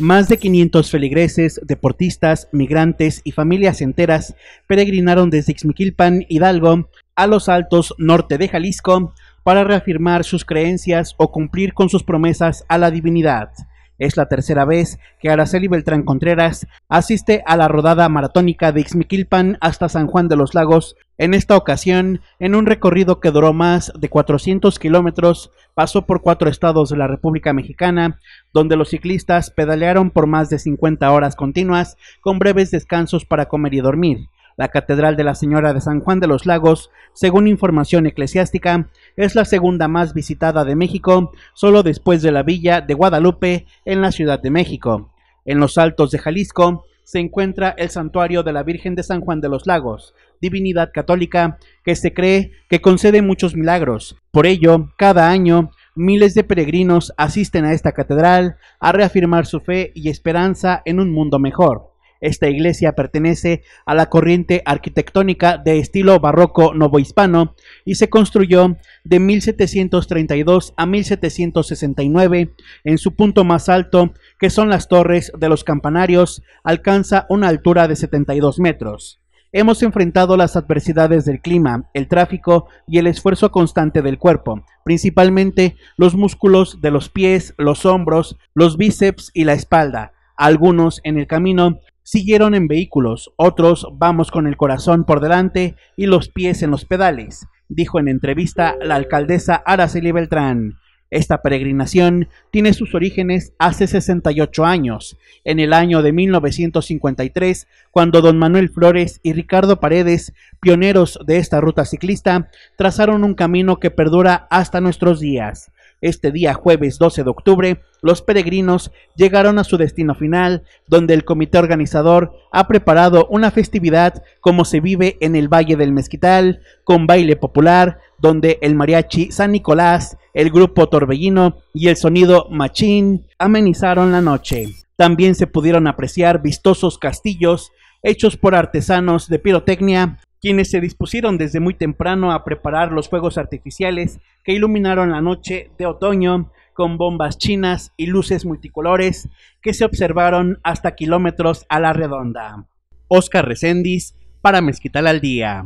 Más de 500 feligreses, deportistas, migrantes y familias enteras peregrinaron desde Ixmiquilpan, Hidalgo, a los altos norte de Jalisco para reafirmar sus creencias o cumplir con sus promesas a la divinidad. Es la tercera vez que Araceli Beltrán Contreras asiste a la rodada maratónica de Ixmiquilpan hasta San Juan de los Lagos en esta ocasión, en un recorrido que duró más de 400 kilómetros, pasó por cuatro estados de la República Mexicana, donde los ciclistas pedalearon por más de 50 horas continuas, con breves descansos para comer y dormir. La Catedral de la Señora de San Juan de los Lagos, según información eclesiástica, es la segunda más visitada de México, solo después de la Villa de Guadalupe en la Ciudad de México. En los Altos de Jalisco, se encuentra el santuario de la Virgen de San Juan de los Lagos, divinidad católica que se cree que concede muchos milagros. Por ello, cada año, miles de peregrinos asisten a esta catedral a reafirmar su fe y esperanza en un mundo mejor. Esta iglesia pertenece a la corriente arquitectónica de estilo barroco novohispano y se construyó de 1732 a 1769. En su punto más alto, que son las torres de los campanarios, alcanza una altura de 72 metros. Hemos enfrentado las adversidades del clima, el tráfico y el esfuerzo constante del cuerpo, principalmente los músculos de los pies, los hombros, los bíceps y la espalda. Algunos en el camino siguieron en vehículos, otros vamos con el corazón por delante y los pies en los pedales, dijo en entrevista la alcaldesa Araceli Beltrán. Esta peregrinación tiene sus orígenes hace 68 años, en el año de 1953, cuando don Manuel Flores y Ricardo Paredes, pioneros de esta ruta ciclista, trazaron un camino que perdura hasta nuestros días. Este día jueves 12 de octubre, los peregrinos llegaron a su destino final, donde el comité organizador ha preparado una festividad como se vive en el Valle del Mezquital, con baile popular, donde el mariachi San Nicolás, el grupo Torbellino y el sonido Machín amenizaron la noche. También se pudieron apreciar vistosos castillos hechos por artesanos de pirotecnia, quienes se dispusieron desde muy temprano a preparar los fuegos artificiales que iluminaron la noche de otoño con bombas chinas y luces multicolores que se observaron hasta kilómetros a la redonda. Oscar Recendis para Mezquital al Día.